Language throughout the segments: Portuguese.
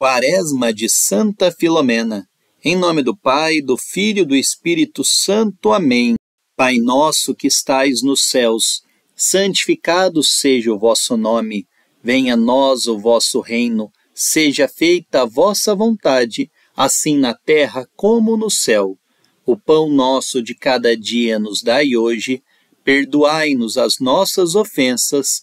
Quaresma de Santa Filomena. Em nome do Pai, do Filho e do Espírito Santo. Amém. Pai nosso que estais nos céus, santificado seja o vosso nome. Venha a nós o vosso reino. Seja feita a vossa vontade, assim na terra como no céu. O pão nosso de cada dia nos dai hoje. Perdoai-nos as nossas ofensas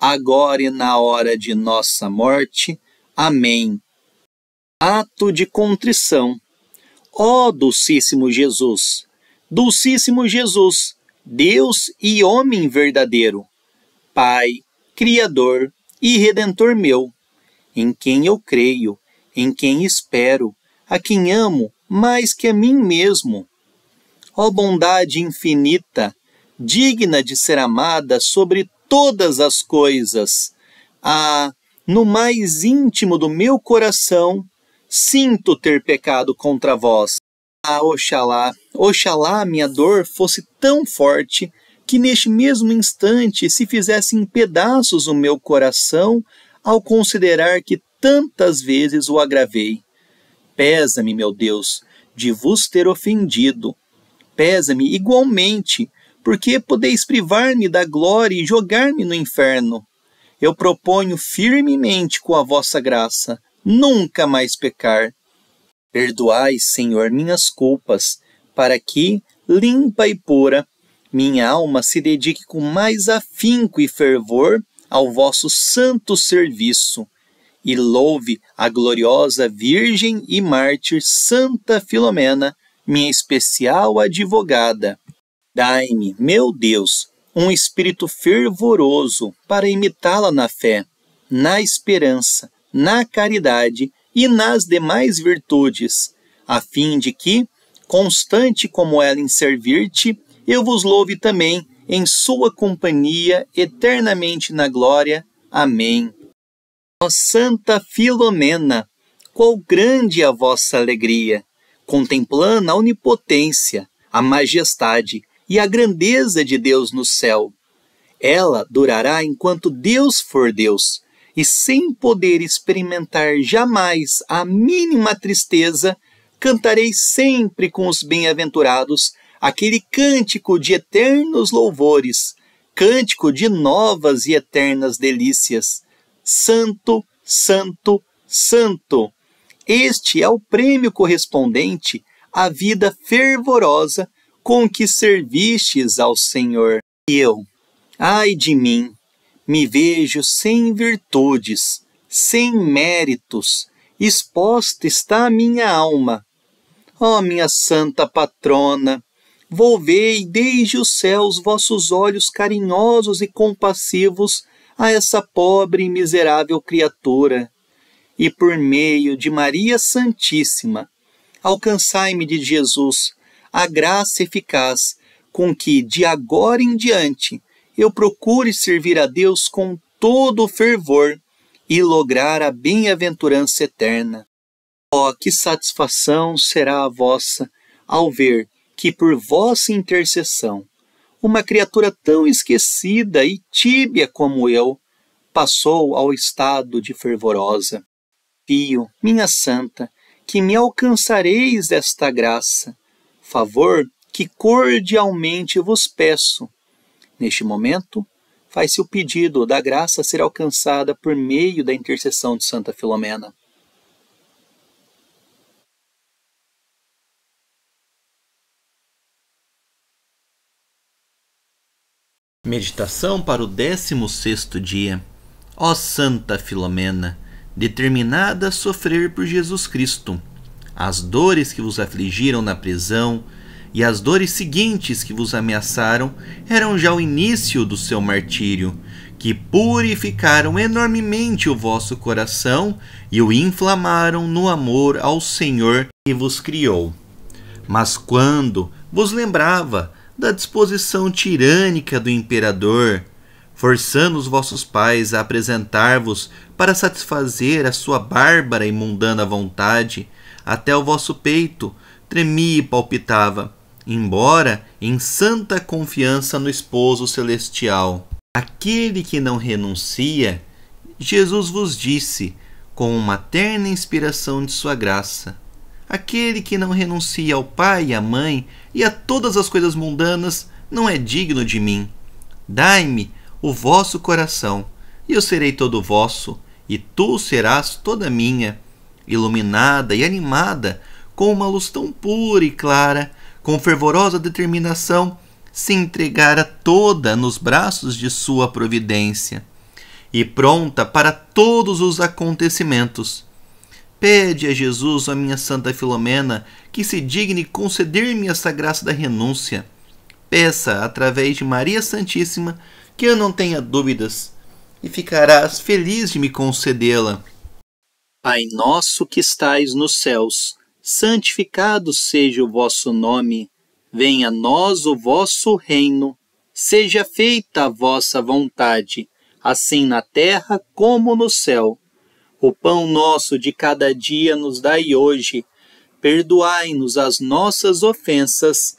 agora e na hora de nossa morte. Amém. Ato de contrição. Ó oh, Dulcíssimo Jesus, Dulcíssimo Jesus, Deus e homem verdadeiro, Pai, Criador e Redentor meu, em quem eu creio, em quem espero, a quem amo mais que a mim mesmo. Ó oh, bondade infinita, digna de ser amada sobre todas as coisas. Ah, no mais íntimo do meu coração, sinto ter pecado contra vós. Ah, oxalá, oxalá minha dor fosse tão forte que neste mesmo instante se fizesse em pedaços o meu coração ao considerar que tantas vezes o agravei. Pesa-me, meu Deus, de vos ter ofendido. Pesa-me igualmente porque podeis privar-me da glória e jogar-me no inferno. Eu proponho firmemente com a vossa graça nunca mais pecar. Perdoai, Senhor, minhas culpas, para que, limpa e pura, minha alma se dedique com mais afinco e fervor ao vosso santo serviço, e louve a gloriosa Virgem e Mártir Santa Filomena, minha especial advogada dai-me, meu Deus, um espírito fervoroso para imitá-la na fé, na esperança, na caridade e nas demais virtudes, a fim de que, constante como ela em servir-te, eu vos louve também em sua companhia eternamente na glória. Amém. Ó Santa Filomena, qual grande é a vossa alegria, contemplando a onipotência, a majestade, e a grandeza de Deus no céu. Ela durará enquanto Deus for Deus, e sem poder experimentar jamais a mínima tristeza, cantarei sempre com os bem-aventurados aquele cântico de eternos louvores, cântico de novas e eternas delícias. Santo, santo, santo. Este é o prêmio correspondente à vida fervorosa com que servistes ao Senhor. E eu, ai de mim, me vejo sem virtudes, sem méritos, exposta está a minha alma. Ó minha santa patrona, volvei desde os céus vossos olhos carinhosos e compassivos a essa pobre e miserável criatura. E por meio de Maria Santíssima, alcançai-me de Jesus a graça eficaz com que, de agora em diante, eu procure servir a Deus com todo o fervor e lograr a bem-aventurança eterna. Oh, que satisfação será a vossa ao ver que, por vossa intercessão, uma criatura tão esquecida e tíbia como eu passou ao estado de fervorosa. Pio, minha santa, que me alcançareis desta graça favor que cordialmente vos peço. Neste momento, faz-se o pedido da graça ser alcançada por meio da intercessão de Santa Filomena. Meditação para o 16 dia. Ó Santa Filomena, determinada a sofrer por Jesus Cristo, as dores que vos afligiram na prisão e as dores seguintes que vos ameaçaram eram já o início do seu martírio, que purificaram enormemente o vosso coração e o inflamaram no amor ao Senhor que vos criou. Mas quando vos lembrava da disposição tirânica do imperador, forçando os vossos pais a apresentar-vos para satisfazer a sua bárbara e mundana vontade, até o vosso peito tremia e palpitava, embora em santa confiança no esposo celestial. Aquele que não renuncia, Jesus vos disse, com uma terna inspiração de sua graça. Aquele que não renuncia ao pai e à mãe e a todas as coisas mundanas não é digno de mim. Dai-me o vosso coração, e eu serei todo vosso, e tu serás toda minha, iluminada e animada com uma luz tão pura e clara, com fervorosa determinação, se entregara toda nos braços de sua providência e pronta para todos os acontecimentos. Pede a Jesus, a minha Santa Filomena, que se digne conceder-me essa graça da renúncia. Peça, através de Maria Santíssima, que eu não tenha dúvidas, e ficarás feliz de me concedê-la. Pai nosso que estais nos céus, santificado seja o vosso nome, venha a nós o vosso reino, seja feita a vossa vontade, assim na terra como no céu. O pão nosso de cada dia nos dai hoje, perdoai-nos as nossas ofensas,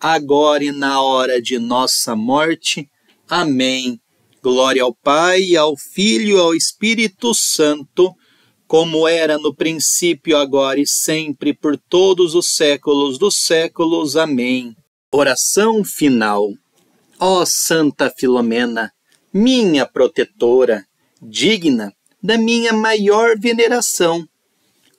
agora e na hora de nossa morte. Amém. Glória ao Pai, ao Filho e ao Espírito Santo, como era no princípio, agora e sempre, por todos os séculos dos séculos. Amém. Oração final. Ó Santa Filomena, minha protetora, digna da minha maior veneração,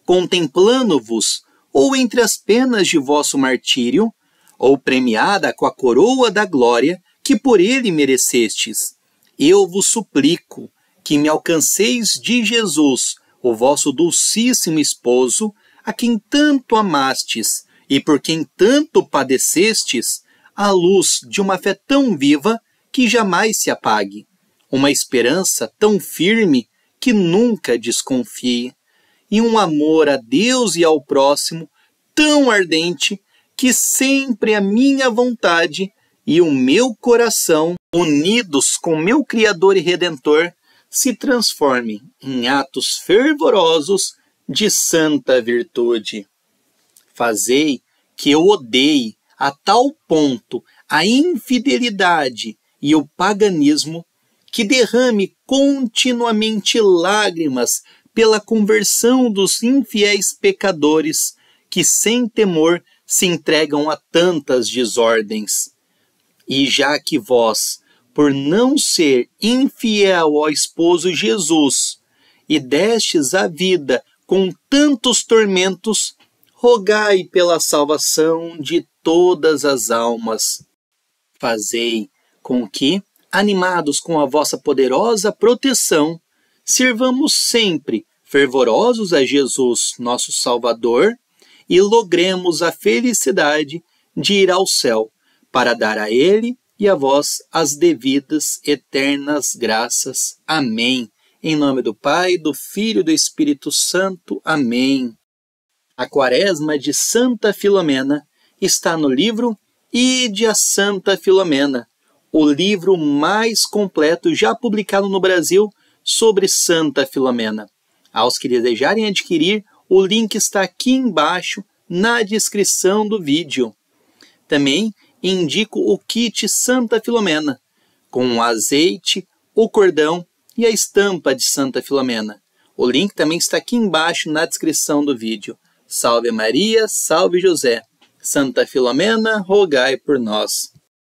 contemplando-vos ou entre as penas de vosso martírio, ou premiada com a coroa da glória que por ele merecestes. Eu vos suplico que me alcanceis de Jesus, o vosso dulcíssimo esposo, a quem tanto amastes e por quem tanto padecestes, a luz de uma fé tão viva que jamais se apague, uma esperança tão firme que nunca desconfie, e um amor a Deus e ao próximo tão ardente que sempre a minha vontade e o meu coração, unidos com meu Criador e Redentor, se transformem em atos fervorosos de santa virtude. Fazei que eu odeie a tal ponto a infidelidade e o paganismo que derrame continuamente lágrimas pela conversão dos infiéis pecadores que, sem temor, se entregam a tantas desordens. E já que vós, por não ser infiel ao esposo Jesus, e destes a vida com tantos tormentos, rogai pela salvação de todas as almas. Fazei com que, animados com a vossa poderosa proteção, sirvamos sempre fervorosos a Jesus, nosso Salvador, e logremos a felicidade de ir ao céu, para dar a Ele e a vós as devidas eternas graças. Amém. Em nome do Pai, do Filho e do Espírito Santo. Amém. A Quaresma de Santa Filomena está no livro Ide a Santa Filomena, o livro mais completo já publicado no Brasil sobre Santa Filomena. Aos que desejarem adquirir, o link está aqui embaixo na descrição do vídeo. Também indico o kit Santa Filomena, com o azeite, o cordão e a estampa de Santa Filomena. O link também está aqui embaixo na descrição do vídeo. Salve Maria, salve José. Santa Filomena, rogai por nós.